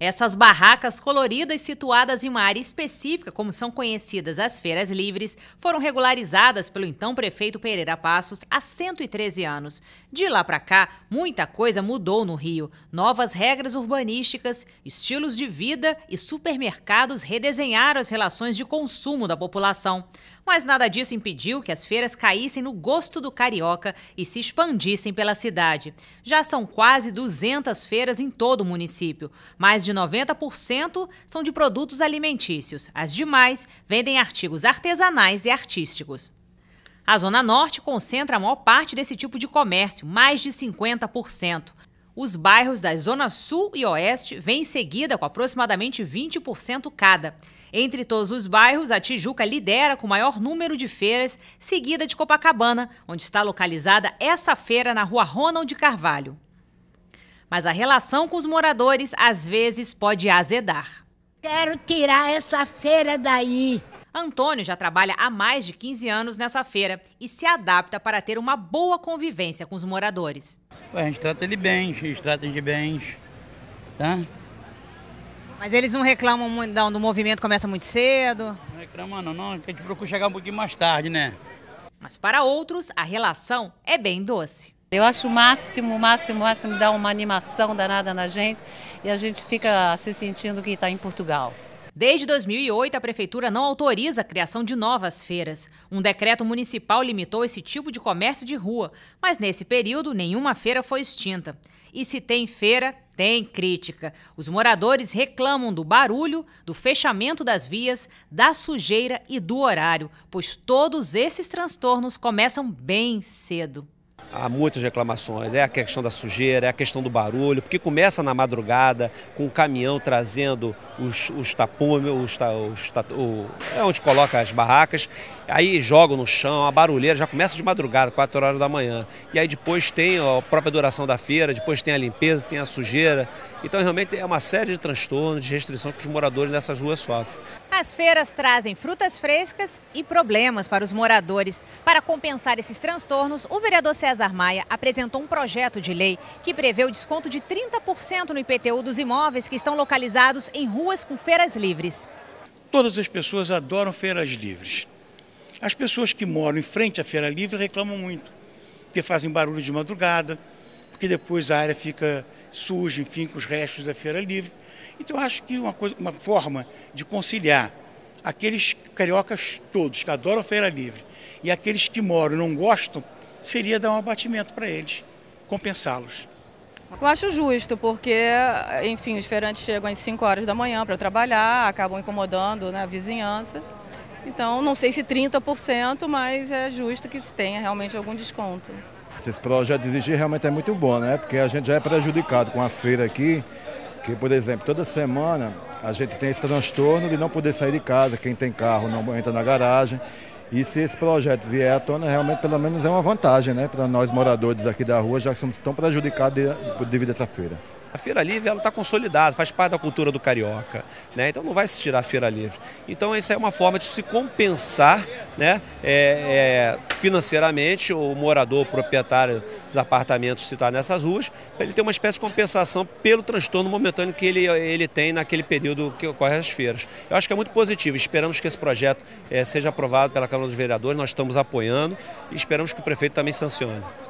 Essas barracas coloridas situadas em uma área específica, como são conhecidas as feiras livres, foram regularizadas pelo então prefeito Pereira Passos há 113 anos. De lá para cá, muita coisa mudou no Rio. Novas regras urbanísticas, estilos de vida e supermercados redesenharam as relações de consumo da população. Mas nada disso impediu que as feiras caíssem no gosto do carioca e se expandissem pela cidade. Já são quase 200 feiras em todo o município. Mais de 90% são de produtos alimentícios. As demais vendem artigos artesanais e artísticos. A Zona Norte concentra a maior parte desse tipo de comércio, mais de 50%. Os bairros da Zona Sul e Oeste vêm em seguida com aproximadamente 20% cada. Entre todos os bairros, a Tijuca lidera com o maior número de feiras, seguida de Copacabana, onde está localizada essa feira na rua Ronald Carvalho. Mas a relação com os moradores às vezes pode azedar. Quero tirar essa feira daí. Antônio já trabalha há mais de 15 anos nessa feira e se adapta para ter uma boa convivência com os moradores. A gente trata ele bem, eles tratam de bens, tá? Mas eles não reclamam muito, não, do movimento começa muito cedo? Não reclamam não, não, a gente procura chegar um pouquinho mais tarde, né? Mas para outros, a relação é bem doce. Eu acho o máximo, o máximo, o máximo dá uma animação danada na gente e a gente fica se sentindo que está em Portugal. Desde 2008, a prefeitura não autoriza a criação de novas feiras. Um decreto municipal limitou esse tipo de comércio de rua, mas nesse período nenhuma feira foi extinta. E se tem feira, tem crítica. Os moradores reclamam do barulho, do fechamento das vias, da sujeira e do horário, pois todos esses transtornos começam bem cedo há muitas reclamações. É a questão da sujeira, é a questão do barulho, porque começa na madrugada com o caminhão trazendo os, os tapumes, os, os, é onde coloca as barracas, aí jogam no chão, a barulheira já começa de madrugada, 4 horas da manhã. E aí depois tem a própria duração da feira, depois tem a limpeza, tem a sujeira. Então realmente é uma série de transtornos, de restrição que os moradores nessas ruas sofrem. As feiras trazem frutas frescas e problemas para os moradores. Para compensar esses transtornos, o vereador César César Maia apresentou um projeto de lei que prevê o desconto de 30% no IPTU dos imóveis que estão localizados em ruas com feiras livres. Todas as pessoas adoram feiras livres. As pessoas que moram em frente à feira livre reclamam muito, porque fazem barulho de madrugada, porque depois a área fica suja, enfim, com os restos da feira livre. Então acho que uma, coisa, uma forma de conciliar aqueles cariocas todos que adoram feira livre e aqueles que moram e não gostam seria dar um abatimento para eles, compensá-los. Eu acho justo, porque, enfim, os feirantes chegam às 5 horas da manhã para trabalhar, acabam incomodando né, a vizinhança. Então, não sei se 30%, mas é justo que se tenha realmente algum desconto. Esse projeto de existir realmente é muito bom, né? Porque a gente já é prejudicado com a feira aqui, que, por exemplo, toda semana a gente tem esse transtorno de não poder sair de casa, quem tem carro não entra na garagem. E se esse projeto vier à tona, realmente pelo menos é uma vantagem né, para nós moradores aqui da rua, já que somos tão prejudicados devido a essa feira. A Feira Livre ela está consolidada, faz parte da cultura do carioca, né? então não vai se tirar a Feira Livre. Então essa é uma forma de se compensar né? É, é, financeiramente o morador, o proprietário dos apartamentos situados tá nessas ruas, para ele ter uma espécie de compensação pelo transtorno momentâneo que ele, ele tem naquele período que ocorre as feiras. Eu acho que é muito positivo, esperamos que esse projeto é, seja aprovado pela Câmara dos Vereadores, nós estamos apoiando e esperamos que o prefeito também sancione.